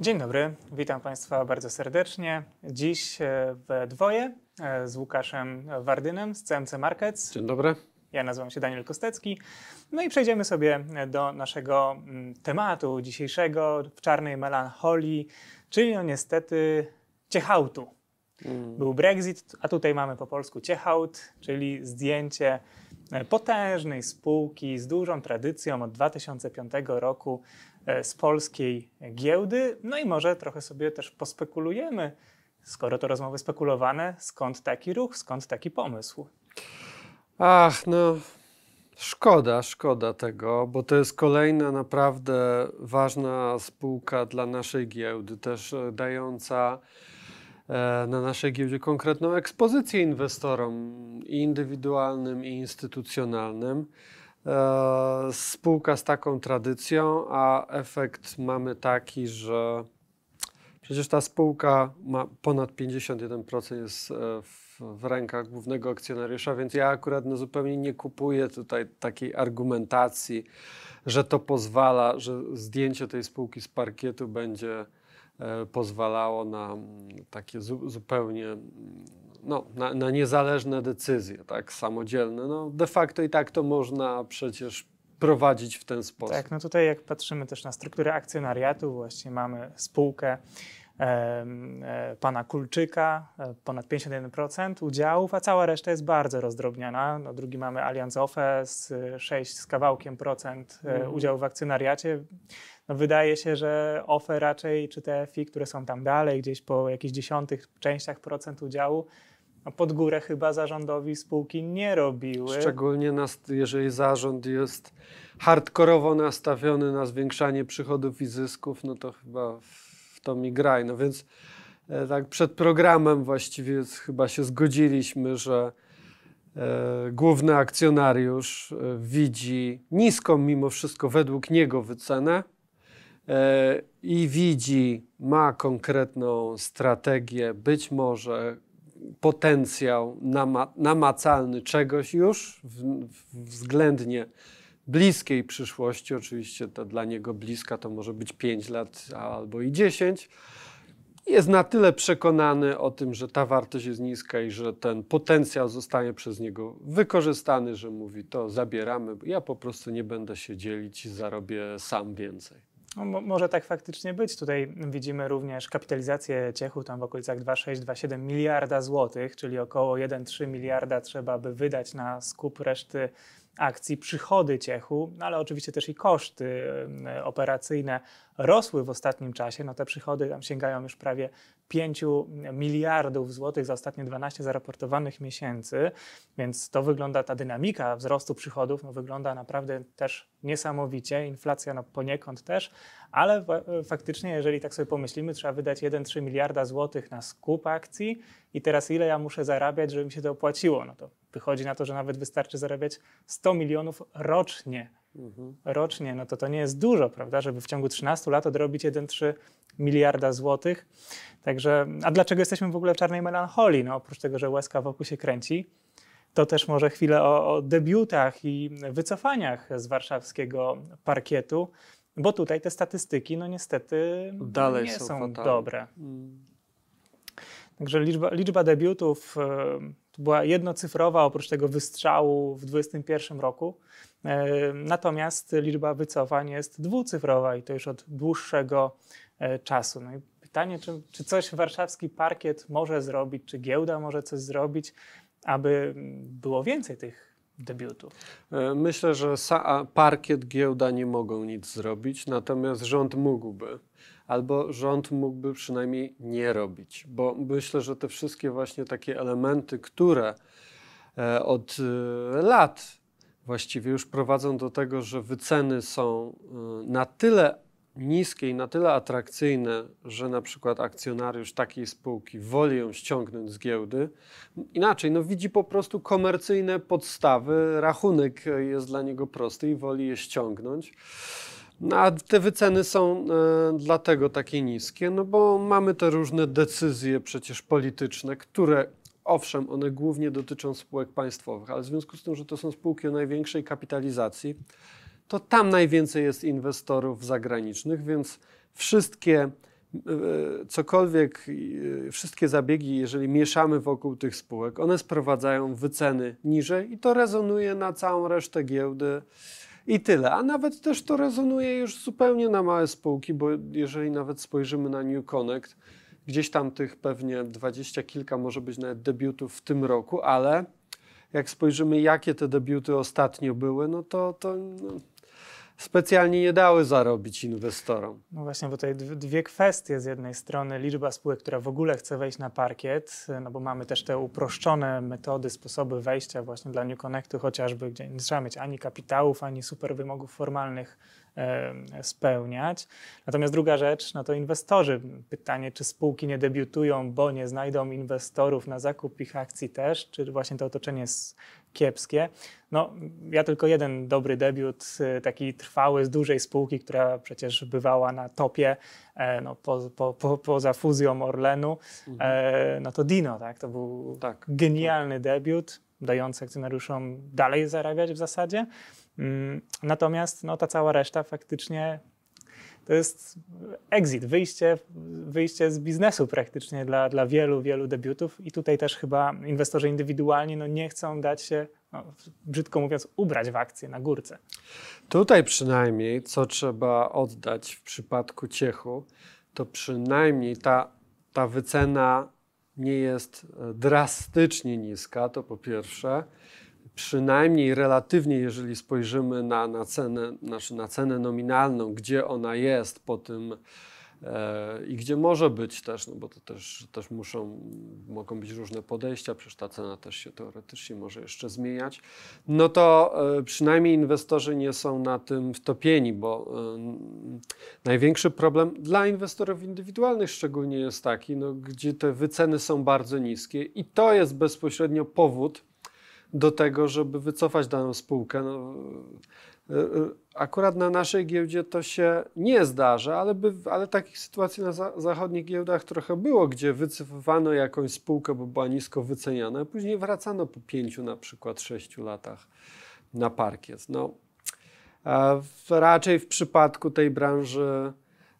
Dzień dobry, witam Państwa bardzo serdecznie. Dziś e, w dwoje e, z Łukaszem Wardynem z CMC Markets. Dzień dobry. Ja nazywam się Daniel Kostecki. No i przejdziemy sobie e, do naszego mm, tematu dzisiejszego w czarnej melancholii, czyli no niestety ciechautu. Mm. Był Brexit, a tutaj mamy po polsku ciechaut, czyli zdjęcie potężnej spółki z dużą tradycją od 2005 roku E, z polskiej giełdy. No i może trochę sobie też pospekulujemy, skoro to rozmowy spekulowane, skąd taki ruch, skąd taki pomysł? Ach, no szkoda, szkoda tego, bo to jest kolejna naprawdę ważna spółka dla naszej giełdy, też e, dająca e, na naszej giełdzie konkretną ekspozycję inwestorom i indywidualnym, i instytucjonalnym. E, spółka z taką tradycją, a efekt mamy taki, że przecież ta spółka ma ponad 51% jest e, w, w rękach głównego akcjonariusza, więc ja akurat no zupełnie nie kupuję tutaj takiej argumentacji, że to pozwala, że zdjęcie tej spółki z parkietu będzie e, pozwalało na takie zupełnie no, na, na, niezależne decyzje, tak, samodzielne. No, de facto i tak to można przecież prowadzić w ten sposób. Tak, no tutaj jak patrzymy też na strukturę akcjonariatu, właśnie mamy spółkę e, e, pana Kulczyka, e, ponad 51% udziałów, a cała reszta jest bardzo rozdrobniona. No, drugi mamy Allianz OFE e, z 6 z kawałkiem procent e, mhm. udziału w akcjonariacie. No, wydaje się, że OFE raczej, czy te FI, które są tam dalej, gdzieś po jakichś dziesiątych częściach procent udziału, a pod górę chyba zarządowi spółki nie robiły. Szczególnie nas, jeżeli zarząd jest hardkorowo nastawiony na zwiększanie przychodów i zysków, no to chyba w to mi graj. No więc e, tak przed programem właściwie chyba się zgodziliśmy, że e, główny akcjonariusz e, widzi niską mimo wszystko według niego wycenę e, i widzi, ma konkretną strategię, być może potencjał namacalny czegoś już w, w względnie bliskiej przyszłości. Oczywiście to dla niego bliska to może być 5 lat albo i 10. Jest na tyle przekonany o tym, że ta wartość jest niska i że ten potencjał zostanie przez niego wykorzystany, że mówi: To zabieramy, ja po prostu nie będę się dzielić i zarobię sam więcej. No, może tak faktycznie być. Tutaj widzimy również kapitalizację Ciechu tam w okolicach 2,6-2,7 miliarda złotych, czyli około 1,3 miliarda trzeba by wydać na skup reszty akcji. Przychody Ciechu, no ale oczywiście też i koszty operacyjne rosły w ostatnim czasie. No te przychody tam sięgają już prawie 5 miliardów złotych za ostatnie 12 zaraportowanych miesięcy, więc to wygląda, ta dynamika wzrostu przychodów no, wygląda naprawdę też niesamowicie, inflacja no, poniekąd też, ale faktycznie, jeżeli tak sobie pomyślimy, trzeba wydać 1,3 miliarda złotych na skup akcji i teraz ile ja muszę zarabiać, żeby mi się to opłaciło? No to wychodzi na to, że nawet wystarczy zarabiać 100 milionów rocznie. Mhm. Rocznie, no to to nie jest dużo, prawda, żeby w ciągu 13 lat odrobić 1,3 miliarda miliarda złotych. Także, a dlaczego jesteśmy w ogóle w czarnej melancholii? No, oprócz tego, że łezka wokół się kręci, to też może chwilę o, o debiutach i wycofaniach z warszawskiego parkietu, bo tutaj te statystyki, no niestety, Dalej nie są, są dobre. Mm. Także liczba, liczba debiutów y, była jednocyfrowa, oprócz tego wystrzału w 2021 roku. E, natomiast liczba wycofań jest dwucyfrowa i to już od dłuższego E, czasu. No i pytanie, czy, czy coś warszawski parkiet może zrobić, czy giełda może coś zrobić, aby było więcej tych debiutów? E, myślę, że parkiet, giełda nie mogą nic zrobić, natomiast rząd mógłby. Albo rząd mógłby przynajmniej nie robić, bo myślę, że te wszystkie właśnie takie elementy, które e, od lat właściwie już prowadzą do tego, że wyceny są na tyle niskie i na tyle atrakcyjne, że na przykład akcjonariusz takiej spółki woli ją ściągnąć z giełdy. Inaczej, no widzi po prostu komercyjne podstawy, rachunek jest dla niego prosty i woli je ściągnąć. No, a te wyceny są e, dlatego takie niskie, no bo mamy te różne decyzje przecież polityczne, które owszem, one głównie dotyczą spółek państwowych, ale w związku z tym, że to są spółki o największej kapitalizacji, to tam najwięcej jest inwestorów zagranicznych, więc wszystkie e, cokolwiek, e, wszystkie zabiegi, jeżeli mieszamy wokół tych spółek, one sprowadzają wyceny niżej i to rezonuje na całą resztę giełdy i tyle. A nawet też to rezonuje już zupełnie na małe spółki, bo jeżeli nawet spojrzymy na New Connect, gdzieś tam tych pewnie dwadzieścia kilka może być nawet debiutów w tym roku, ale jak spojrzymy, jakie te debiuty ostatnio były, no to, to no, specjalnie nie dały zarobić inwestorom. No właśnie, bo tutaj dwie kwestie. Z jednej strony liczba spółek, która w ogóle chce wejść na parkiet, no bo mamy też te uproszczone metody, sposoby wejścia właśnie dla New Connectu chociażby, gdzie nie trzeba mieć ani kapitałów, ani super wymogów formalnych spełniać. Natomiast druga rzecz, no to inwestorzy. Pytanie, czy spółki nie debiutują, bo nie znajdą inwestorów na zakup ich akcji też, czy właśnie to otoczenie jest kiepskie. No, ja tylko jeden dobry debiut, y, taki trwały z dużej spółki, która przecież bywała na topie, e, no, po, po, po, poza fuzją Orlenu, mhm. E, no to Dino, tak? To był tak, tak. genialny tak. debiut, dający akcjonariuszom dalej zarabiać w zasadzie. Mm, natomiast no, ta cała reszta faktycznie to jest exit, wyjście, wyjście z biznesu praktycznie dla, dla wielu, wielu debiutów i tutaj też chyba inwestorzy indywidualni no, nie chcą dać się, no, brzydko mówiąc, ubrać w akcje na górce. Tutaj przynajmniej, co trzeba oddać w przypadku Ciechu, to przynajmniej ta, ta wycena nie jest e, drastycznie niska, to po pierwsze przynajmniej relatywnie, jeżeli spojrzymy na, na, cenę, znaczy na cenę nominalną, gdzie ona jest po tym e, i gdzie może być też, no bo to też, też muszą, mogą być różne podejścia, przecież ta cena też się teoretycznie może jeszcze zmieniać, no to e, przynajmniej inwestorzy nie są na tym wtopieni, bo e, największy problem dla inwestorów indywidualnych szczególnie jest taki, no, gdzie te wyceny są bardzo niskie i to jest bezpośrednio powód, do tego, żeby wycofać daną spółkę. No, e, e, akurat na naszej giełdzie to się nie zdarza, ale, by, ale takich sytuacji na zachodnich giełdach trochę było, gdzie wycofywano jakąś spółkę, bo była nisko wyceniana, a później wracano po pięciu, na przykład sześciu latach na parkiet. No, raczej w przypadku tej branży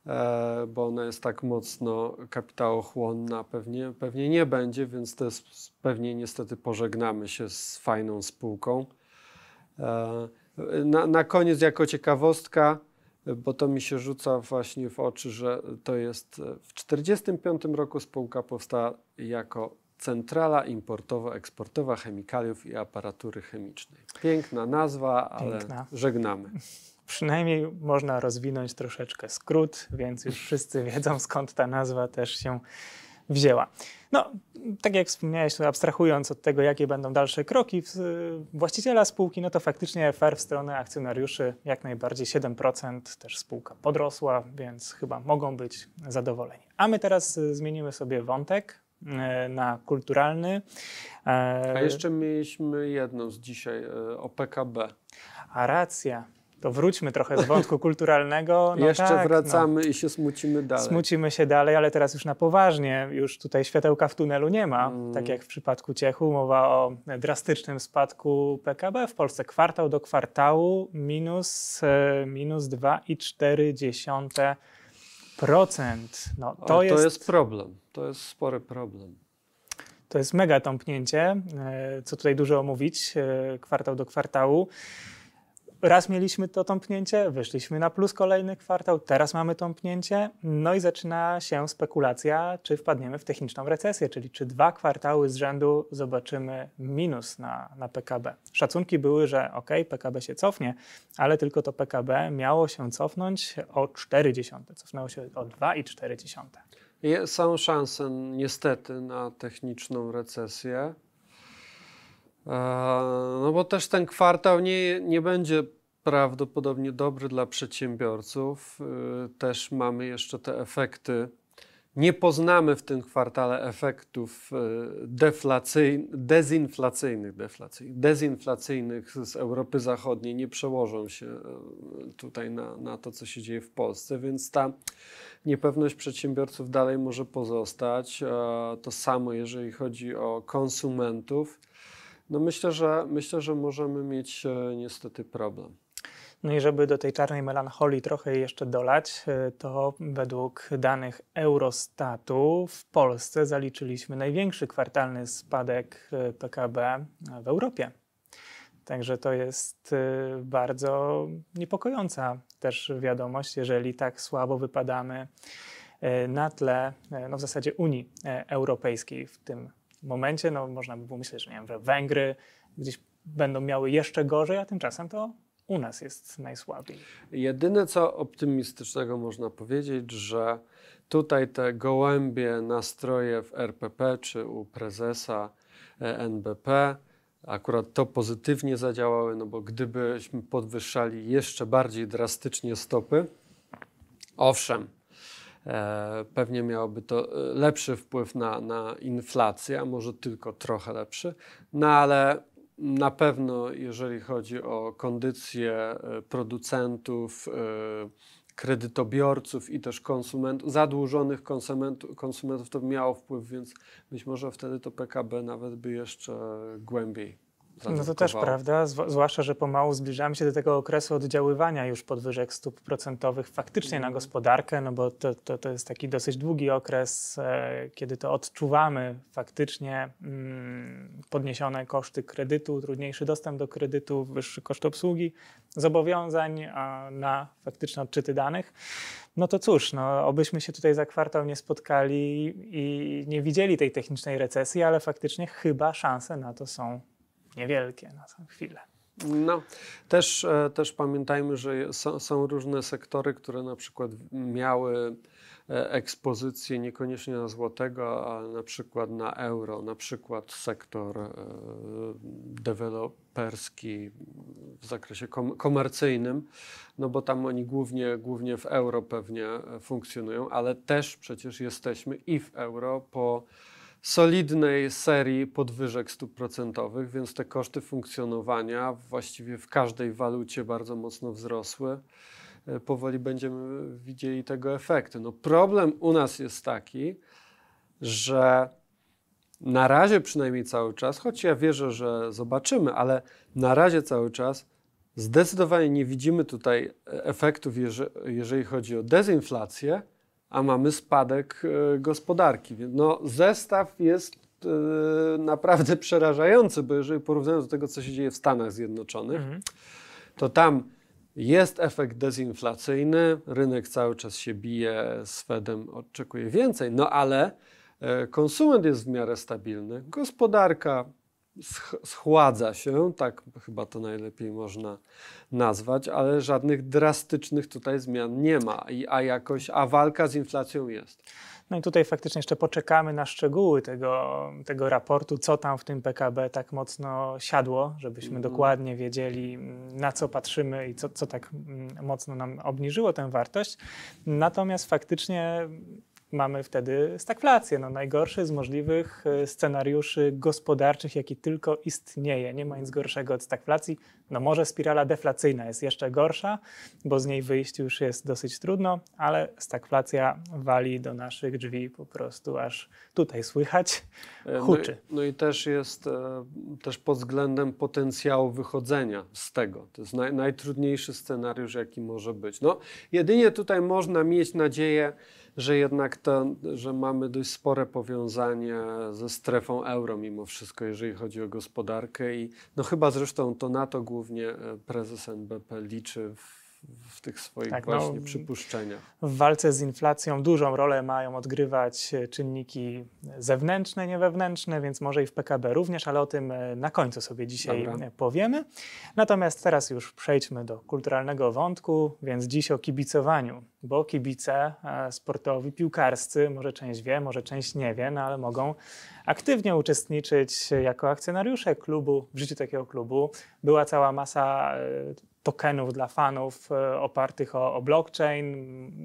E, bo ona jest tak mocno kapitałochłonna, pewnie, pewnie nie będzie, więc to jest, pewnie niestety pożegnamy się z fajną spółką. E, na, na koniec, jako ciekawostka, bo to mi się rzuca właśnie w oczy, że to jest e, w 1945 roku spółka powstała jako Centrala Importowo-Eksportowa Chemikaliów i Aparatury Chemicznej. Piękna nazwa, ale Piękna. żegnamy przynajmniej można rozwinąć troszeczkę skrót, więc już wszyscy wiedzą skąd ta nazwa też się wzięła. No, tak jak wspomniałeś, abstrahując od tego, jakie będą dalsze kroki właściciela spółki, no to faktycznie FR w stronę akcjonariuszy jak najbardziej 7%, też spółka podrosła, więc chyba mogą być zadowoleni. A my teraz e, zmienimy sobie wątek e, na kulturalny. E, A jeszcze mieliśmy jedną z dzisiaj o PKB. A racja to wróćmy trochę z wątku kulturalnego. No Jeszcze tak, no. wracamy no. i się smucimy dalej. Smucimy się dalej, ale teraz już na poważnie. Już tutaj światełka w tunelu nie ma. Mm. Tak jak w przypadku Ciechu, mowa o drastycznym spadku PKB w Polsce. Kwartał do kwartału minus, e, minus 2,4%. No, to, to jest... jest problem. To jest spory problem. To jest mega tąpnięcie, e, co tutaj dużo omówić, e, kwartał do kwartału raz mieliśmy to tąpnięcie, wyszliśmy na plus kolejny kwartał, teraz mamy tąpnięcie, no i zaczyna się spekulacja, czy wpadniemy w techniczną recesję, czyli czy dwa kwartały z rzędu zobaczymy minus na, na PKB. Szacunki były, że ok, PKB się cofnie, ale tylko to PKB miało się cofnąć o 0,4, cofnęło się o 2,4. Są szanse niestety na techniczną recesję. No bo też ten kwartał nie, nie będzie prawdopodobnie dobry dla przedsiębiorców. Y, też mamy jeszcze te efekty. Nie poznamy w tym kwartale efektów y, dezinflacyjnych, deflacyjnych, dezinflacyjnych z Europy Zachodniej. Nie przełożą się y, tutaj na, na to, co się dzieje w Polsce, więc ta niepewność przedsiębiorców dalej może pozostać. To samo, jeżeli chodzi o konsumentów. No myślę, że myślę, że możemy mieć e, niestety problem. No i żeby do tej czarnej melancholii trochę jeszcze dolać, e, to według danych Eurostatu w Polsce zaliczyliśmy największy kwartalny spadek e, PKB w Europie. Także to jest bardzo niepokojąca też wiadomość, jeżeli tak słabo wypadamy na tle no w zasadzie Unii Europejskiej w tym momencie, no można by było myśleć, że nie wiem, Węgry gdzieś będą miały jeszcze gorzej, a tymczasem to u nas jest najsłabiej. Jedyne co optymistycznego można powiedzieć, że tutaj te gołębie nastroje w RPP czy u prezesa e, NBP akurat to pozytywnie zadziałały, no bo gdybyśmy podwyższali jeszcze bardziej drastycznie stopy, owszem, E, pewnie miałoby to e, lepszy wpływ na, na inflację, a może tylko trochę lepszy, no ale na pewno, jeżeli chodzi o kondycję e, producentów, kredytobiorców i też konsumentów, zadłużonych konsumentów, konsumentów to miało wpływ, więc być może wtedy to PKB nawet by jeszcze głębiej no to też prawda, zwłaszcza, że pomału zbliżamy się do tego okresu oddziaływania już podwyżek stóp procentowych faktycznie mm. na mhm. gospodarkę, no bo to, to, to jest taki dosyć długi okres, e, kiedy to odczuwamy faktycznie mm, podniesione koszty kredytu, trudniejszy dostęp do kredytu, wyższy koszt obsługi, zobowiązań na faktyczne odczyty danych. No to cóż, no, obyśmy się tutaj za kwartał nie spotkali i nie widzieli tej technicznej recesji, ale faktycznie chyba szanse na to są niewielkie na tę chwilę. No, też, e, też pamiętajmy, że są, są różne sektory, które na przykład miały e, ekspozycję niekoniecznie na złotego, ale na przykład na euro, na przykład sektor e, deweloperski w zakresie komercyjnym, no bo tam oni głównie, głównie w euro pewnie funkcjonują, ale też przecież jesteśmy i w euro po solidnej serii podwyżek stóp procentowych, więc te koszty funkcjonowania właściwie w każdej walucie bardzo mocno wzrosły. E, powoli będziemy widzieli tego efekty. No problem u nas jest taki, że na razie przynajmniej cały czas, choć ja wierzę, że zobaczymy, ale na razie cały czas zdecydowanie nie widzimy tutaj e, efektów, jeżeli chodzi o dezinflację, a mamy spadek e, gospodarki. No, zestaw jest e, naprawdę przerażający, bo jeżeli porównamy do tego, co się dzieje w Stanach Zjednoczonych, mhm. to tam jest efekt dezinflacyjny, rynek cały czas się bije, z Fedem oczekuje więcej, no ale e, konsument jest w miarę stabilny, gospodarka schładza się, tak chyba to najlepiej można nazwać, ale żadnych drastycznych tutaj zmian nie ma, i, a jakoś, a walka z inflacją jest. No i tutaj faktycznie jeszcze poczekamy na szczegóły tego, tego raportu, co tam w tym PKB tak mocno siadło, żebyśmy mm. dokładnie wiedzieli, mm, na co patrzymy i co, co tak mm, mocno nam obniżyło tę wartość. Natomiast faktycznie mamy wtedy stagflację, no najgorszy z możliwych e, scenariuszy gospodarczych, jaki tylko istnieje. Nie ma nic gorszego od stagflacji. No może spirala deflacyjna jest jeszcze gorsza, bo z niej wyjść już jest dosyć trudno, ale stagflacja wali do naszych drzwi po prostu aż tutaj słychać, huczy. E, no i, no i też jest e, też pod względem potencjału wychodzenia z tego. To jest naj, najtrudniejszy scenariusz, jaki może być. No jedynie tutaj można mieć nadzieję, że jednak to, że mamy dość spore powiązania ze strefą euro mimo wszystko, jeżeli chodzi o gospodarkę i no chyba zresztą to na to głównie e, prezes NBP liczy w w tych swoich tak, no, właśnie no, przypuszczeniach. W walce z inflacją dużą rolę mają odgrywać e, czynniki zewnętrzne, nie wewnętrzne, więc może i w PKB również, ale o tym e, na końcu sobie dzisiaj Dobra. E, powiemy. Natomiast teraz już przejdźmy do kulturalnego wątku, więc dziś o kibicowaniu, bo kibice sportowi, piłkarscy, może część wie, może część nie wie, no ale mogą aktywnie uczestniczyć jako akcjonariusze klubu, w życiu takiego klubu. Była cała masa tokenów dla fanów e, opartych o, o, blockchain.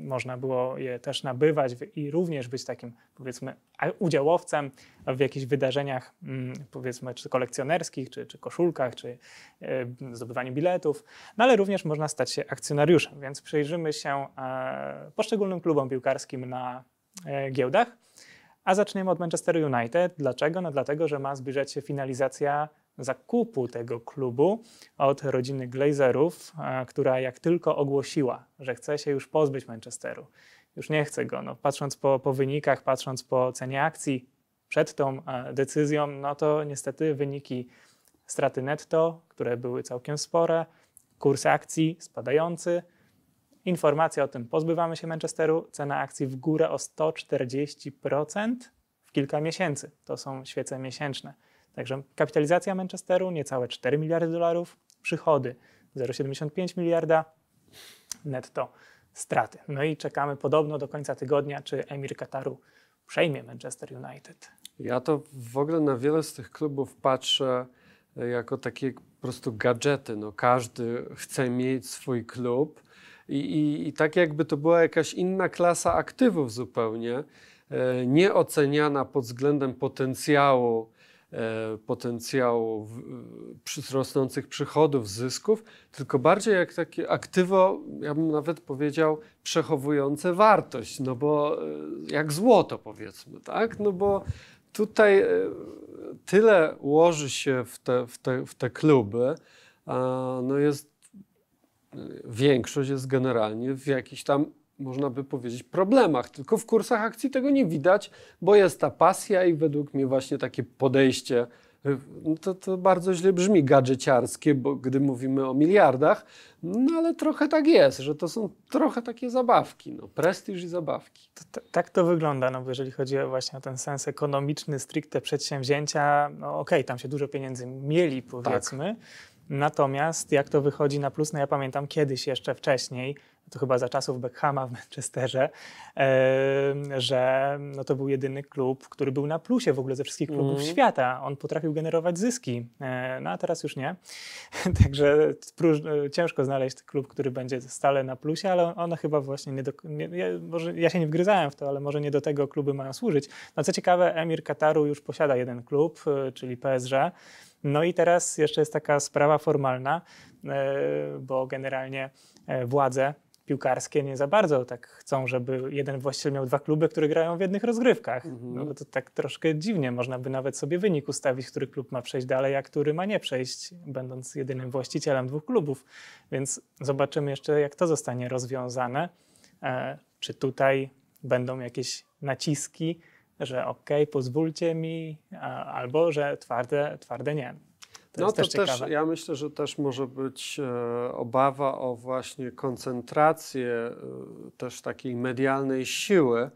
Można było je też nabywać i również być takim, powiedzmy, udziałowcem w jakichś wydarzeniach, mm, powiedzmy, czy kolekcjonerskich, czy, czy koszulkach, czy e, zdobywaniu biletów, no ale również można stać się akcjonariuszem, więc przyjrzymy się e, poszczególnym klubom piłkarskim na giełdach. A zaczniemy od Manchesteru United. Dlaczego? No dlatego, że ma zbliżać się finalizacja zakupu tego klubu od rodziny Glazerów, e, która jak tylko ogłosiła, że chce się już pozbyć Manchesteru, już nie chce go. No, patrząc po, po wynikach, patrząc po cenie akcji przed tą e, decyzją, no to niestety wyniki straty netto, które były całkiem spore, kurs akcji spadający, informacja o tym, pozbywamy się Manchesteru, cena akcji w górę o 140% w kilka miesięcy. To są świece miesięczne. Także kapitalizacja Manchesteru niecałe 4 miliardy dolarów, przychody 0,75 miliarda, netto straty. No i czekamy podobno do końca tygodnia, czy Emir Kataru przejmie Manchester United. Ja to w ogóle na wiele z tych klubów patrzę e, jako takie po prostu gadżety. No, każdy chce mieć swój klub i, i, i tak jakby to była jakaś inna klasa aktywów zupełnie, e, nieoceniana pod względem potencjału E, potencjału e, rosnących przychodów, zysków, tylko bardziej jak takie aktywo, ja bym nawet powiedział, przechowujące wartość, no bo e, jak złoto powiedzmy, tak? No bo tutaj tyle łoży się w te, w te, w te kluby, no jest, większość jest generalnie w jakichś tam można by powiedzieć, problemach. Tylko w kursach akcji tego nie widać, bo jest ta pasja i według mnie właśnie takie podejście, y, to, to bardzo źle brzmi gadżeciarskie, bo gdy mówimy o miliardach, no ale trochę tak jest, że to są trochę takie zabawki, no, prestiż i zabawki. To, tak to wygląda, no, jeżeli chodzi właśnie o ten sens ekonomiczny, stricte przedsięwzięcia, no okej, okay, tam się dużo pieniędzy mieli tak. powiedzmy, tak. Natomiast jak to wychodzi na plus, no ja pamiętam kiedyś jeszcze wcześniej, to chyba za czasów Beckhama w Manchesterze, że no to był jedyny klub, który był na plusie w ogóle ze wszystkich klubów mm. świata. On potrafił generować zyski, e, no a teraz już nie. Także e, ciężko znaleźć klub, który będzie stale na plusie, ale one chyba właśnie nie do... Nie, może ja się nie wgryzałem w to, ale może nie do tego kluby mają służyć. No co ciekawe, Emir Kataru już posiada jeden klub, e, czyli PSG. No i teraz jeszcze jest taka sprawa formalna, bo generalnie władze piłkarskie nie za bardzo tak chcą, żeby jeden właściciel miał dwa kluby, które grają w jednych rozgrywkach. Mhm. No to tak troszkę dziwnie, można by nawet sobie wynik ustawić, który klub ma przejść dalej, a który ma nie przejść, będąc jedynym właścicielem dwóch klubów. Więc zobaczymy jeszcze, jak to zostanie rozwiązane. E, czy tutaj będą jakieś naciski, że ok, pozwólcie mi, a, albo że twarde, twarde nie. To no to też, też ja myślę, że też może być e, obawa o właśnie koncentrację e, też takiej medialnej siły.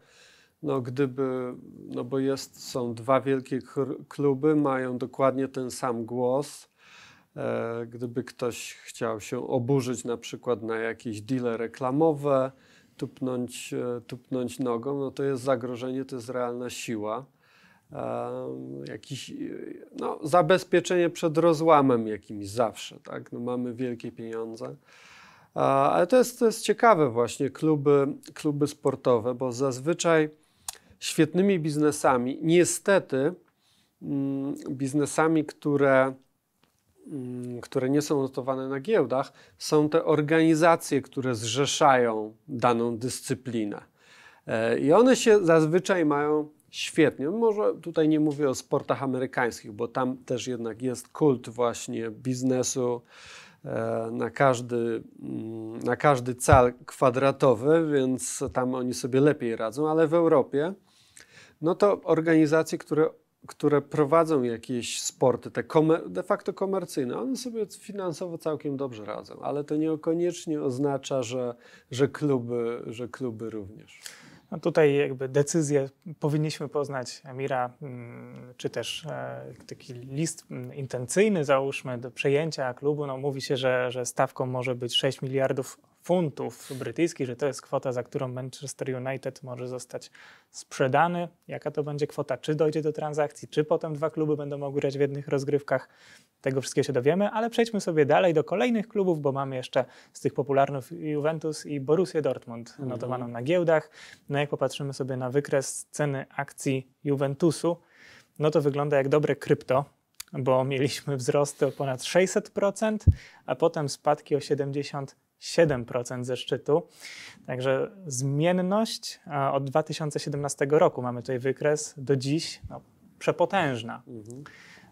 No gdyby, no bo jest, są dwa wielkie kluby, mają dokładnie ten sam głos. E, gdyby ktoś chciał się oburzyć na przykład na jakieś deale reklamowe, tupnąć, tupnąć nogą, no to jest zagrożenie, to jest realna siła jakieś e, no, zabezpieczenie przed rozłamem jakimś zawsze. Tak? No, mamy wielkie pieniądze. Ale to jest, to jest ciekawe właśnie, kluby, kluby sportowe, bo zazwyczaj świetnymi biznesami, niestety mm, biznesami, które, mm, które nie są notowane na giełdach, są te organizacje, które zrzeszają daną dyscyplinę. E, I one się zazwyczaj mają Świetnie. Może tutaj nie mówię o sportach amerykańskich, bo tam też jednak jest kult właśnie biznesu e, na każdy, mm, na każdy cal kwadratowy, więc tam oni sobie lepiej radzą, ale w Europie, no to organizacje, które, które prowadzą jakieś sporty, te de facto komercyjne, one sobie finansowo całkiem dobrze radzą, ale to niekoniecznie oznacza, że, że, kluby, że kluby również. No tutaj jakby decyzję powinniśmy poznać Amira, mm, czy też e, taki list mm, intencyjny załóżmy do przejęcia klubu. No mówi się, że, że stawką może być 6 miliardów funtów brytyjskich, że to jest kwota, za którą Manchester United może zostać sprzedany. Jaka to będzie kwota? Czy dojdzie do transakcji? Czy potem dwa kluby będą mogły grać w jednych rozgrywkach? Tego wszystkiego się dowiemy, ale przejdźmy sobie dalej do kolejnych klubów, bo mamy jeszcze z tych popularnych Juventus i Borussia Dortmund notowaną mhm. na giełdach. No jak popatrzymy sobie na wykres ceny akcji Juventusu, no to wygląda jak dobre krypto, bo mieliśmy wzrosty o ponad 600%, a potem spadki o 70%. 7% ze szczytu. Także zmienność od 2017 roku mamy tutaj wykres do dziś no, przepotężna. Mhm.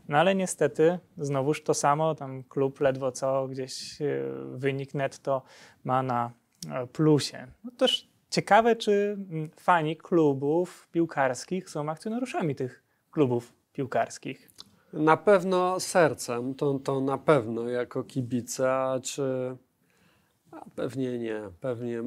No ale niestety znowuż to samo, tam klub ledwo co gdzieś e, wynik netto ma na e, plusie. No też ciekawe, czy fani klubów piłkarskich są akcjonariuszami tych klubów piłkarskich. Na pewno sercem, to, to na pewno jako kibica, czy Pewnie nie, pewnie.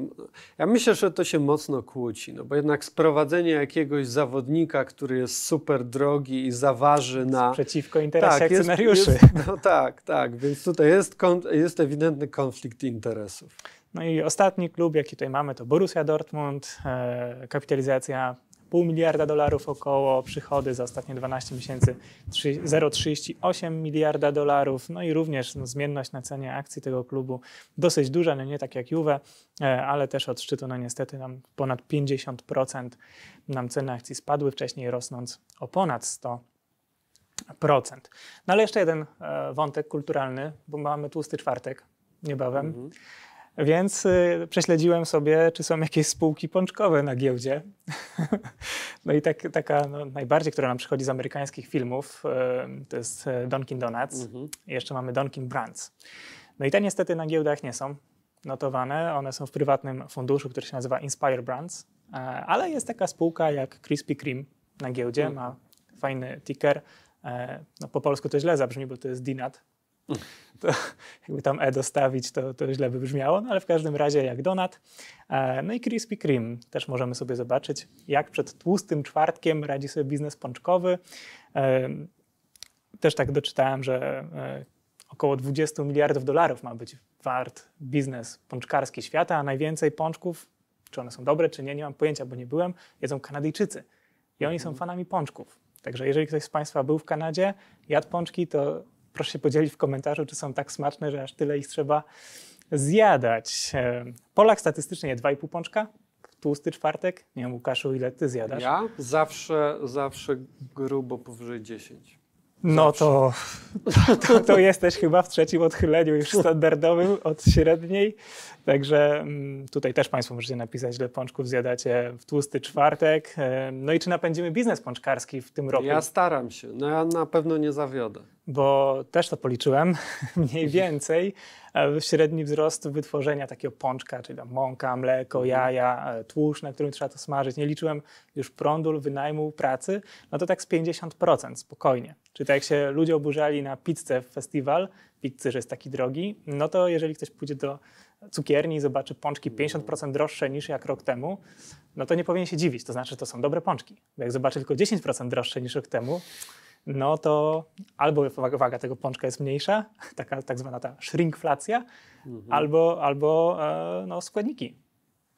Ja myślę, że to się mocno kłóci, no bo jednak sprowadzenie jakiegoś zawodnika, który jest super drogi i zaważy na... Przeciwko interesie tak, akcjonariuszy. Jest, jest, no tak, tak, więc tutaj jest, jest ewidentny konflikt interesów. No i ostatni klub, jaki tutaj mamy, to Borussia Dortmund. E, kapitalizacja pół miliarda dolarów około, przychody za ostatnie 12 miesięcy 0,38 miliarda dolarów, no i również no, zmienność na cenie akcji tego klubu dosyć duża, no nie tak jak Juve, e, ale też od szczytu no niestety nam ponad 50% nam ceny akcji spadły, wcześniej rosnąc o ponad 100%. No ale jeszcze jeden e, wątek kulturalny, bo mamy tłusty czwartek niebawem. Mhm. Więc y, prześledziłem sobie, czy są jakieś spółki pączkowe na giełdzie. no i tak, taka no, najbardziej, która nam przychodzi z amerykańskich filmów, y, to jest y, Dunkin' Donuts. Mhm. Jeszcze mamy Dunkin' Brands. No i te niestety na giełdach nie są notowane. One są w prywatnym funduszu, który się nazywa Inspire Brands. E, ale jest taka spółka jak Krispy Kreme na giełdzie. Mhm. Ma fajny ticker. E, no, po polsku to źle zabrzmi, bo to jest DINAT, to, jakby tam E dostawić, to, to źle by brzmiało, no ale w każdym razie jak donat. E, no i Krispy Kreme też możemy sobie zobaczyć, jak przed tłustym czwartkiem radzi sobie biznes pączkowy. E, też tak doczytałem, że e, około 20 miliardów dolarów ma być wart biznes pączkarski świata, a najwięcej pączków, czy one są dobre, czy nie, nie mam pojęcia, bo nie byłem, jedzą Kanadyjczycy. I oni są mhm. fanami pączków. Także jeżeli ktoś z Państwa był w Kanadzie, jadł pączki, to proszę się podzielić w komentarzu, czy są tak smaczne, że aż tyle ich trzeba zjadać. Polak statystycznie 2,5 pączka, tłusty czwartek. Nie wiem, Łukaszu, ile ty zjadasz? Ja zawsze, zawsze grubo powyżej 10. No to, to, to jesteś chyba w trzecim odchyleniu już standardowym od średniej. Także mm, tutaj też Państwo możecie napisać, ile pączków zjadacie w tłusty czwartek. No i czy napędzimy biznes pączkarski w tym roku? Ja staram się. No ja na pewno nie zawiodę bo też to policzyłem, mniej mhm. więcej e, średni wzrost wytworzenia takiego pączka, czyli mąka, mleko, mhm. jaja, e, tłuszcz, na którym trzeba to smażyć. Nie liczyłem już prądu, wynajmu, pracy, no to tak z 50% spokojnie. Czyli tak jak się ludzie oburzali na pizzę w festiwal, pizzy, że jest taki drogi, no to jeżeli ktoś pójdzie do cukierni i zobaczy pączki 50% mhm. droższe niż jak rok temu, no to nie powinien się dziwić. To znaczy, to są dobre pączki. Bo jak zobaczy tylko 10% droższe niż rok temu, no to albo waga tego pączka jest mniejsza, taka tak zwana ta shrinkflacja, mhm. albo, albo e, no, składniki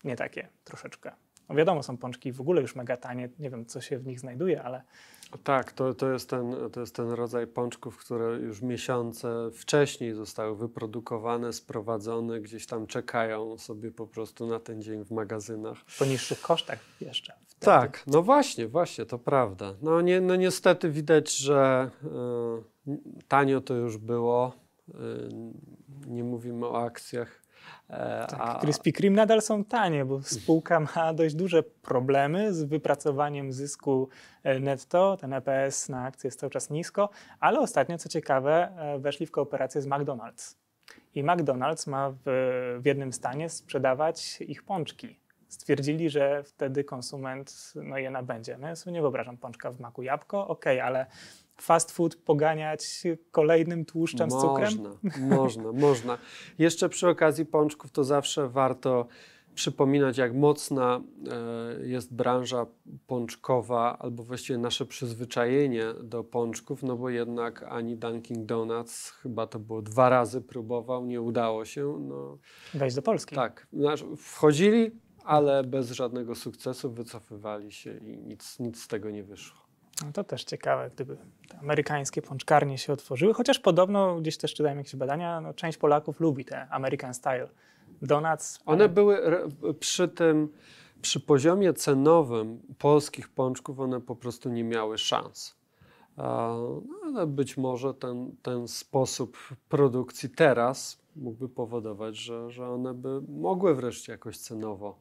nie takie troszeczkę. No wiadomo, są pączki w ogóle już mega tanie, nie wiem co się w nich znajduje, ale tak, to, to, jest ten, to jest ten rodzaj pączków, które już miesiące wcześniej zostały wyprodukowane, sprowadzone, gdzieś tam czekają sobie po prostu na ten dzień w magazynach. Po niższych kosztach jeszcze. Wtedy. Tak, no właśnie, właśnie, to prawda. No, nie, no niestety widać, że y, tanio to już było. Y, nie mówimy o akcjach E, tak, a... Krispy Kreme nadal są tanie, bo spółka ma dość duże problemy z wypracowaniem zysku e, netto. Ten EPS na akcję jest cały czas nisko, ale ostatnio, co ciekawe, e, weszli w kooperację z McDonald's. I McDonald's ma w, w jednym stanie sprzedawać ich pączki stwierdzili, że wtedy konsument no, je nabędzie. No ja sobie nie wyobrażam pączka w maku jabłko, okej, okay, ale fast food poganiać kolejnym tłuszczem można, z cukrem? Można, można. Jeszcze przy okazji pączków to zawsze warto przypominać, jak mocna e, jest branża pączkowa, albo właściwie nasze przyzwyczajenie do pączków, no bo jednak ani Dunkin Donuts chyba to było dwa razy próbował, nie udało się. No. Wejść do Polski. Tak. Wchodzili, ale bez żadnego sukcesu, wycofywali się i nic, nic z tego nie wyszło. No to też ciekawe, gdyby te amerykańskie pączkarnie się otworzyły, chociaż podobno gdzieś też czytałem jakieś badania, no, część Polaków lubi te American Style donuts. Ale... One były przy tym, przy poziomie cenowym polskich pączków, one po prostu nie miały szans. No ale być może ten, ten sposób produkcji teraz mógłby powodować, że, że one by mogły wreszcie jakoś cenowo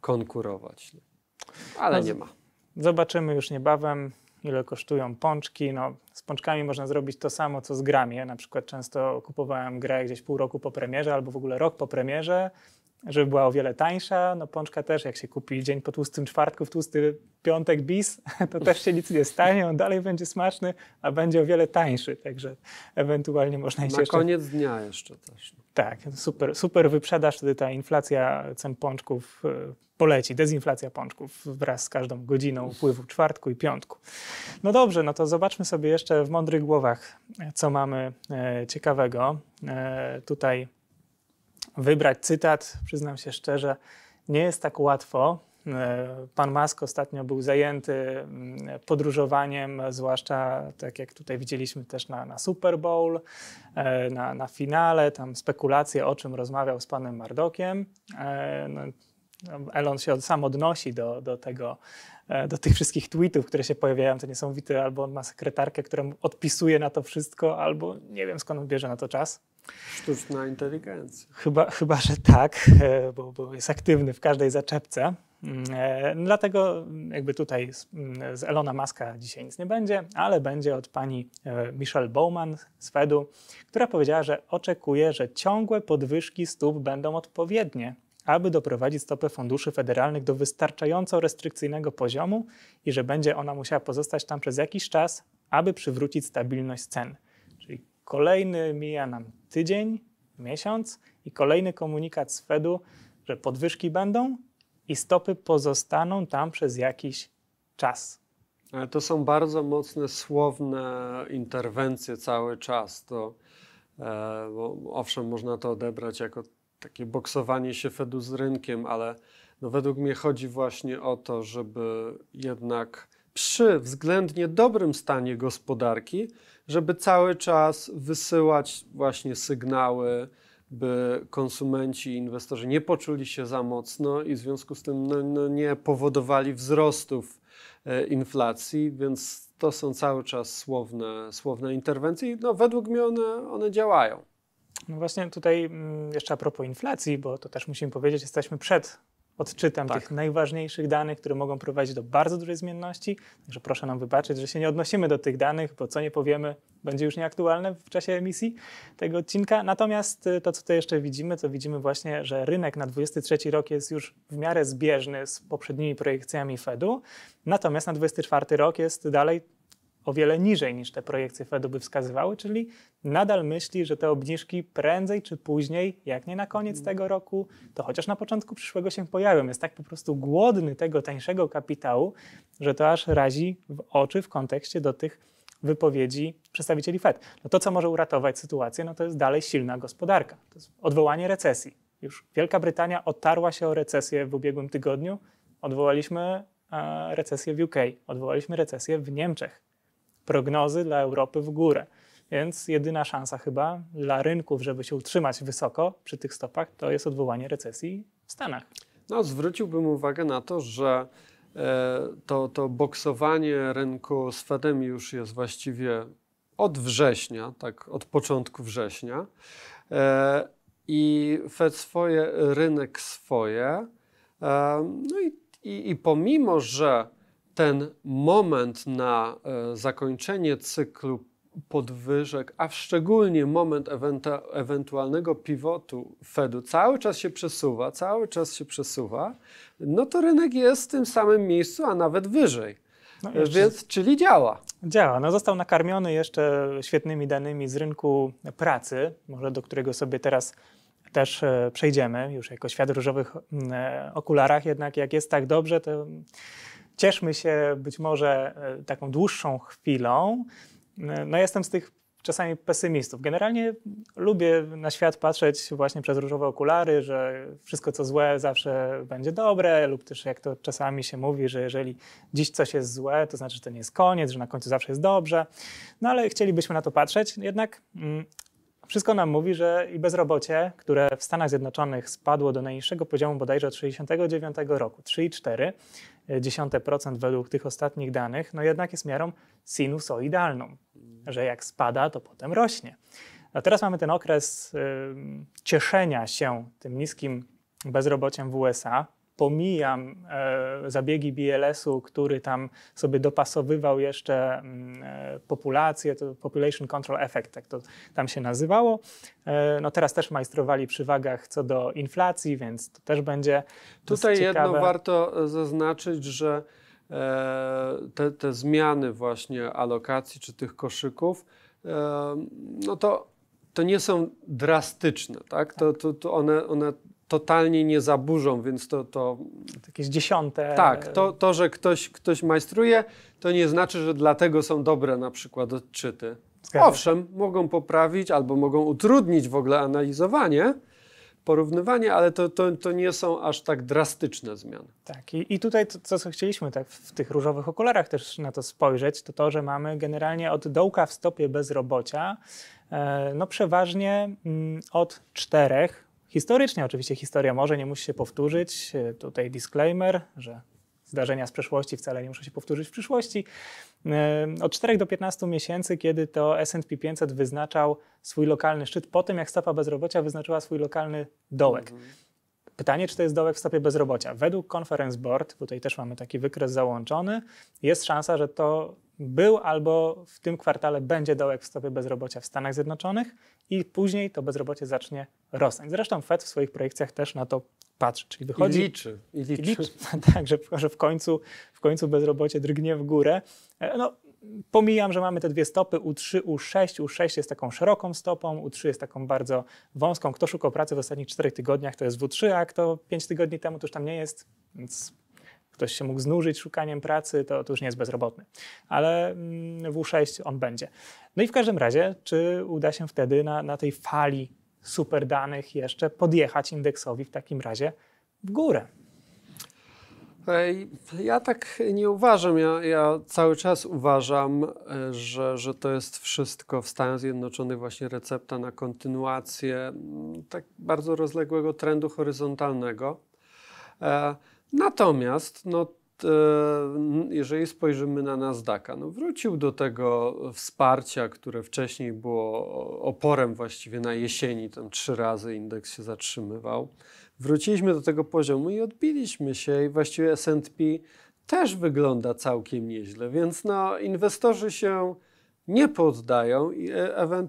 konkurować. Ale no, nie ma. Zobaczymy już niebawem ile kosztują pączki. No, z pączkami można zrobić to samo, co z grami. Ja na przykład często kupowałem grę gdzieś pół roku po premierze albo w ogóle rok po premierze żeby była o wiele tańsza. No pączka też, jak się kupi dzień po tłustym czwartku, w tłusty piątek bis, to też się nic nie stanie, on dalej będzie smaczny, a będzie o wiele tańszy, także ewentualnie można iść Na jeszcze... koniec dnia jeszcze też. Tak, super, super wyprzedaż, wtedy ta inflacja cen pączków e, poleci, dezinflacja pączków wraz z każdą godziną upływu czwartku i piątku. No dobrze, no to zobaczmy sobie jeszcze w mądrych głowach, co mamy e, ciekawego. E, tutaj wybrać cytat, przyznam się szczerze, nie jest tak łatwo. E, pan Musk ostatnio był zajęty mm, podróżowaniem, zwłaszcza tak jak tutaj widzieliśmy też na, na Super Bowl, e, na, na finale, tam spekulacje o czym rozmawiał z panem Mardokiem. E, no, Elon się sam odnosi do, do tego, do tych wszystkich tweetów, które się pojawiają, to niesamowite, albo on ma sekretarkę, która odpisuje na to wszystko, albo nie wiem skąd on bierze na to czas. Sztuczna inteligencja. Chyba, chyba że tak, e, bo, bo jest aktywny w każdej zaczepce. Mm, e, no dlatego mm, jakby tutaj z, mm, z Elona Muska dzisiaj nic nie będzie, ale będzie od pani e, Michelle Bowman z Fedu, która powiedziała, że oczekuje, że ciągłe podwyżki stóp będą odpowiednie, aby doprowadzić stopę funduszy federalnych do wystarczająco restrykcyjnego poziomu i że będzie ona musiała pozostać tam przez jakiś czas, aby przywrócić stabilność cen. Kolejny mija nam tydzień, miesiąc i kolejny komunikat z Fedu, że podwyżki będą i stopy pozostaną tam przez jakiś czas. Ale to są bardzo mocne, słowne interwencje cały czas. To e, owszem, można to odebrać jako takie boksowanie się Fedu z rynkiem, ale no według mnie chodzi właśnie o to, żeby jednak przy względnie dobrym stanie gospodarki, żeby cały czas wysyłać właśnie sygnały, by konsumenci i inwestorzy nie poczuli się za mocno i w związku z tym no, no nie powodowali wzrostów e, inflacji, więc to są cały czas słowne, słowne interwencje i no, według mnie one, one działają. No właśnie tutaj mm, jeszcze a propos inflacji, bo to też musimy powiedzieć, jesteśmy przed odczytam tak. tych najważniejszych danych, które mogą prowadzić do bardzo dużej zmienności. Także proszę nam wybaczyć, że się nie odnosimy do tych danych, bo co nie powiemy, będzie już nieaktualne w czasie emisji tego odcinka. Natomiast y, to, co tutaj jeszcze widzimy, to widzimy właśnie, że rynek na 23 rok jest już w miarę zbieżny z poprzednimi projekcjami Fedu, natomiast na 24 rok jest dalej o wiele niżej niż te projekcje Fedu by wskazywały, czyli nadal myśli, że te obniżki prędzej czy później, jak nie na koniec tego roku, to chociaż na początku przyszłego się pojawią. Jest tak po prostu głodny tego tańszego kapitału, że to aż razi w oczy w kontekście do tych wypowiedzi przedstawicieli Fed. No to, co może uratować sytuację, no to jest dalej silna gospodarka. To jest odwołanie recesji. Już Wielka Brytania otarła się o recesję w ubiegłym tygodniu. Odwołaliśmy e, recesję w UK, odwołaliśmy recesję w Niemczech prognozy dla Europy w górę. Więc jedyna szansa chyba dla rynków, żeby się utrzymać wysoko przy tych stopach, to jest odwołanie recesji w Stanach. No, zwróciłbym uwagę na to, że e, to, to boksowanie rynku z Fedem już jest właściwie od września, tak od początku września. E, I Fed swoje, rynek swoje. E, no i, i, i pomimo, że ten moment na e, zakończenie cyklu podwyżek, a szczególnie moment ewentualnego pivotu Fedu cały czas się przesuwa, cały czas się przesuwa, no to rynek jest w tym samym miejscu, a nawet wyżej. No e, Więc, czyli działa. Działa. No został nakarmiony jeszcze świetnymi danymi z rynku pracy, może do którego sobie teraz też e, przejdziemy, już jako świat różowych okularach, jednak jak jest tak dobrze, to cieszmy się być może e, taką dłuższą chwilą. E, no jestem z tych czasami pesymistów. Generalnie lubię na świat patrzeć właśnie przez różowe okulary, że wszystko co złe zawsze będzie dobre, lub też jak to czasami się mówi, że jeżeli dziś coś jest złe, to znaczy, że to nie jest koniec, że na końcu zawsze jest dobrze. No ale chcielibyśmy na to patrzeć. Jednak mm, wszystko nam mówi, że i bezrobocie, które w Stanach Zjednoczonych spadło do najniższego poziomu bodajże od 1969 roku, 3,4% e, według tych ostatnich danych, no jednak jest miarą sinusoidalną, że jak spada, to potem rośnie. A teraz mamy ten okres y, cieszenia się tym niskim bezrobociem w USA, pomijam e, zabiegi BLS-u, który tam sobie dopasowywał jeszcze mm, e, populację, to Population Control Effect, tak to tam się nazywało. E, no teraz też majstrowali przy wagach co do inflacji, więc to też będzie Tutaj ciekawe. jedno warto zaznaczyć, że te, te zmiany właśnie alokacji czy tych koszyków, no to to nie są drastyczne, tak? To, to, to one, one totalnie nie zaburzą, więc to... to Jakieś dziesiąte... Tak, to, to że ktoś, ktoś majstruje, to nie znaczy, że dlatego są dobre na przykład odczyty. Zgadza. Owszem, mogą poprawić albo mogą utrudnić w ogóle analizowanie, porównywanie, ale to, to, to nie są aż tak drastyczne zmiany. Tak, i, i tutaj to, co chcieliśmy tak w tych różowych okularach też na to spojrzeć, to to, że mamy generalnie od dołka w stopie bezrobocia, e, no przeważnie mm, od czterech Historycznie oczywiście historia może nie musi się powtórzyć. E, tutaj disclaimer, że zdarzenia z przeszłości wcale nie muszą się powtórzyć w przyszłości. E, od 4 do 15 miesięcy, kiedy to SP 500 wyznaczał swój lokalny szczyt, po tym jak stopa bezrobocia wyznaczyła swój lokalny dołek. Mhm. Pytanie, czy to jest dołek w stopie bezrobocia. Według Conference Board, tutaj też mamy taki wykres załączony, jest szansa, że to był albo w tym kwartale będzie dołek w stopie bezrobocia w Stanach Zjednoczonych i później to bezrobocie zacznie rosnąć. Zresztą Fed w swoich projekcjach też na to patrzy, czyli wychodzi... I liczy. I liczy. I liczy. tak, że, w, końcu, w końcu bezrobocie drgnie w górę. E, no, pomijam, że mamy te dwie stopy U3, U6. U6 jest taką szeroką stopą, U3 jest taką bardzo wąską. Kto szukał pracy w ostatnich czterech tygodniach, to jest W3, a kto pięć tygodni temu, to już tam nie jest, więc ktoś się mógł znużyć szukaniem pracy, to, to już nie jest bezrobotny. Ale mm, W6 on będzie. No i w każdym razie, czy uda się wtedy na, na tej fali super danych jeszcze podjechać indeksowi w takim razie w górę? E, ja tak nie uważam. Ja, ja, cały czas uważam, e, że, że to jest wszystko w Stanach Zjednoczonych właśnie recepta na kontynuację mm, tak bardzo rozległego trendu horyzontalnego. E, natomiast no, jeżeli spojrzymy na Nasdaqa, no wrócił do tego wsparcia, które wcześniej było oporem właściwie na jesieni, tam trzy razy indeks się zatrzymywał wróciliśmy do tego poziomu i odbiliśmy się i właściwie S&P też wygląda całkiem nieźle, więc no, inwestorzy się nie poddają i e, e, e,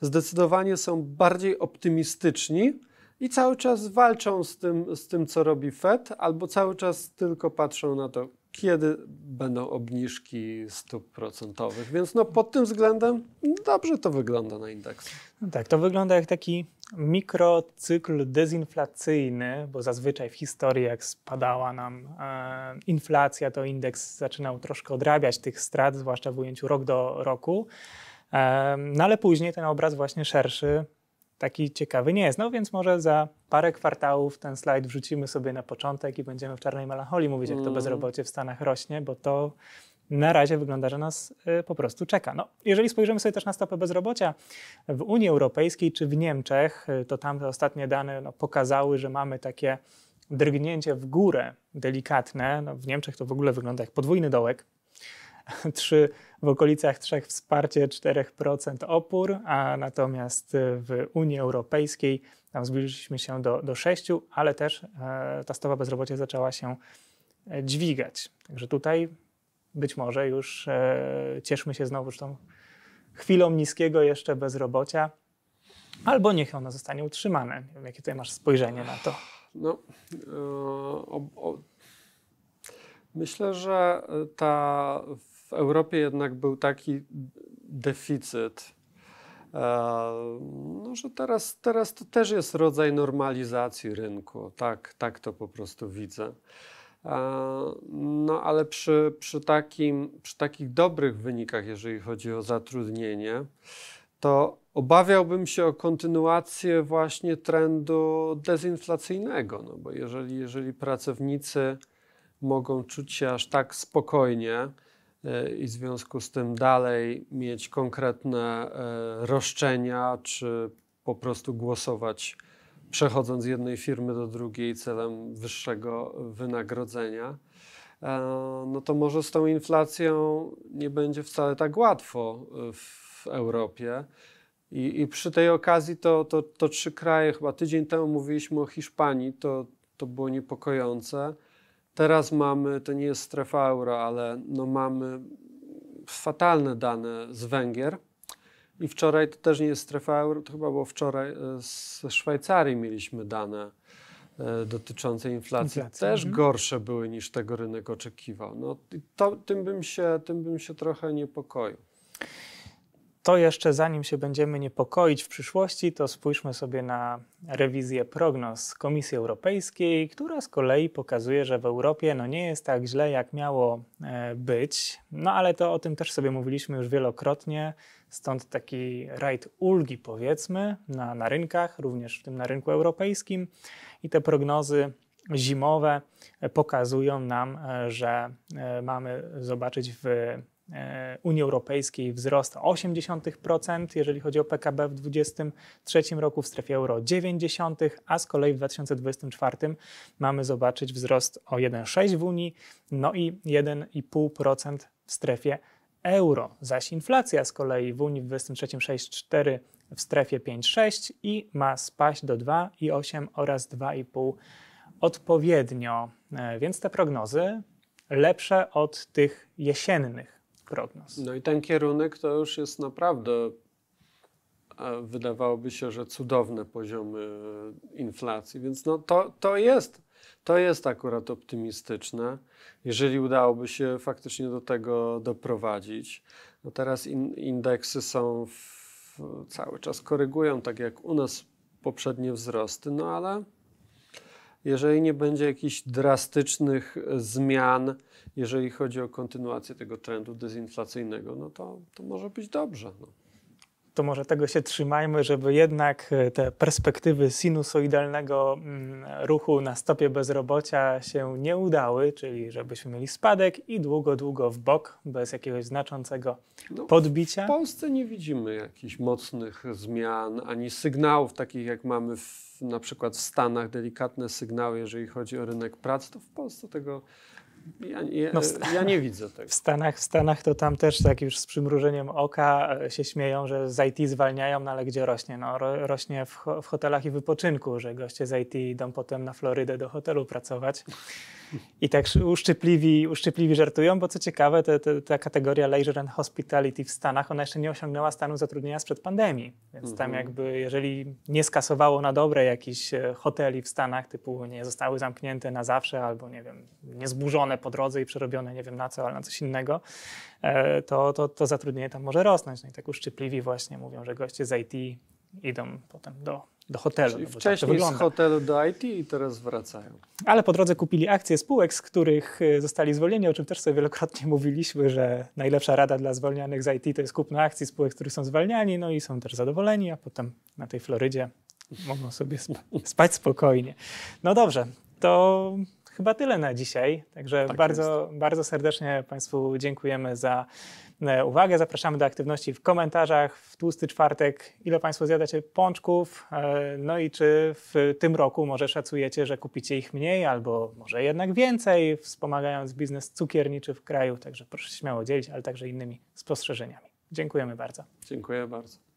zdecydowanie są bardziej optymistyczni i cały czas walczą z tym, z tym, co robi Fed, albo cały czas tylko patrzą na to, kiedy będą obniżki stóp procentowych. Więc no, pod tym względem dobrze to wygląda na indeks. No tak, to wygląda jak taki mikrocykl dezinflacyjny, bo zazwyczaj w historii, jak spadała nam e, inflacja, to indeks zaczynał troszkę odrabiać tych strat, zwłaszcza w ujęciu rok do roku. E, no ale później ten obraz właśnie szerszy taki ciekawy nie jest. No więc może za parę kwartałów ten slajd wrzucimy sobie na początek i będziemy w czarnej melancholii mówić, jak to mm. bezrobocie w Stanach rośnie, bo to na razie wygląda, że nas y, po prostu czeka. No, jeżeli spojrzymy sobie też na stopę bezrobocia w Unii Europejskiej czy w Niemczech, y, to tam te ostatnie dane no, pokazały, że mamy takie drgnięcie w górę delikatne. No, w Niemczech to w ogóle wygląda jak podwójny dołek trzy w okolicach 3 wsparcie 4% opór, a natomiast y, w Unii Europejskiej tam zbliżyliśmy się do, do 6, ale też e, ta stopa bezrobocia zaczęła się e, dźwigać. Także tutaj być może już e, cieszmy się znowu tą chwilą niskiego jeszcze bezrobocia, albo niech ono zostanie utrzymane. Nie wiem, jakie tutaj masz spojrzenie na to. No, o, o, myślę, że ta Europie jednak był taki deficyt, e, no, że teraz, teraz to też jest rodzaj normalizacji rynku. Tak, tak to po prostu widzę. E, no, ale przy, przy, takim, przy takich dobrych wynikach, jeżeli chodzi o zatrudnienie, to obawiałbym się o kontynuację właśnie trendu dezinflacyjnego, no bo jeżeli, jeżeli pracownicy mogą czuć się aż tak spokojnie, E, i w związku z tym dalej mieć konkretne e, roszczenia, czy po prostu głosować, przechodząc z jednej firmy do drugiej celem wyższego wynagrodzenia, e, no to może z tą inflacją nie będzie wcale tak łatwo w Europie. I, i przy tej okazji to, to, to trzy kraje, chyba tydzień temu mówiliśmy o Hiszpanii, to, to było niepokojące. Teraz mamy, to nie jest strefa euro, ale no mamy fatalne dane z Węgier. I wczoraj to też nie jest strefa euro, to chyba było wczoraj e, z Szwajcarii mieliśmy dane e, dotyczące inflacji. Inflacja. Też mhm. gorsze były niż tego rynek oczekiwał. No, to, tym, bym się, tym bym się trochę niepokoił to jeszcze zanim się będziemy niepokoić w przyszłości, to spójrzmy sobie na rewizję prognoz Komisji Europejskiej, która z kolei pokazuje, że w Europie no nie jest tak źle, jak miało e, być. No ale to o tym też sobie mówiliśmy już wielokrotnie, stąd taki rajd ulgi powiedzmy na, na rynkach, również w tym na rynku europejskim i te prognozy zimowe pokazują nam, e, że e, mamy zobaczyć w E, Unii Europejskiej wzrost 0,8%, jeżeli chodzi o PKB w 2023 roku w strefie euro 0,9%, a z kolei w 2024 mamy zobaczyć wzrost o 1,6% w Unii, no i 1,5% w strefie euro. Zaś inflacja z kolei w Unii w 2023 6,4% w strefie 5,6 i ma spaść do 2,8 oraz 2,5 odpowiednio. E, więc te prognozy lepsze od tych jesiennych prognoz. No i ten kierunek to już jest naprawdę e, wydawałoby się, że cudowne poziomy e, inflacji, więc no to, to jest to jest akurat optymistyczne, jeżeli udałoby się faktycznie do tego doprowadzić. No teraz in, indeksy są w, cały czas korygują, tak jak u nas poprzednie wzrosty, no ale jeżeli nie będzie jakichś drastycznych e, zmian, jeżeli chodzi o kontynuację tego trendu dezinflacyjnego, no to, to może być dobrze. No. To może tego się trzymajmy, żeby jednak e, te perspektywy sinusoidalnego mm, ruchu na stopie bezrobocia się nie udały, czyli żebyśmy mieli spadek i długo, długo w bok, bez jakiegoś znaczącego no, podbicia. W Polsce nie widzimy jakichś mocnych zmian ani sygnałów takich, jak mamy w, na przykład w Stanach, delikatne sygnały, jeżeli chodzi o rynek pracy, to w Polsce tego nie ja nie, no e, ja nie widzę tego. W Stanach, w Stanach to tam też tak już z przymrużeniem oka e, się śmieją, że z IT zwalniają, no ale gdzie rośnie? No, ro, rośnie w, ho, w hotelach i wypoczynku, że goście z IT idą potem na Florydę do hotelu pracować i tak uszczypliwi, uszczypliwi żartują, bo co ciekawe, te, te, ta kategoria leisure and hospitality w Stanach, ona jeszcze nie osiągnęła stanu zatrudnienia sprzed pandemii, więc tam mhm. jakby, jeżeli nie skasowało na dobre jakichś e, hoteli w Stanach, typu nie zostały zamknięte na zawsze albo, nie wiem, niezburzone po drodze i przerobione nie wiem na co, ale na coś innego, e, to, to, to zatrudnienie tam może rosnąć. No i tak uszczypliwi właśnie mówią, że goście z IT idą potem do, do hotelu. Czyli no tak wcześniej tak z hotelu do IT i teraz wracają. Ale po drodze kupili akcje spółek, z których y, zostali zwolnieni, o czym też sobie wielokrotnie mówiliśmy, że najlepsza rada dla zwolnianych z IT to jest kupno akcji spółek, z których są zwalniani, no i są też zadowoleni, a potem na tej Florydzie mogą sobie spać spokojnie. No dobrze, to chyba tyle na dzisiaj. Także tak bardzo, bardzo serdecznie Państwu dziękujemy za E, uwagę. Zapraszamy do aktywności w komentarzach w tłusty czwartek. Ile Państwo zjadacie pączków? E, no i czy w tym roku może szacujecie, że kupicie ich mniej albo może jednak więcej, wspomagając biznes cukierniczy w kraju. Także proszę się śmiało dzielić, ale także innymi spostrzeżeniami. Dziękujemy bardzo. Dziękuję bardzo.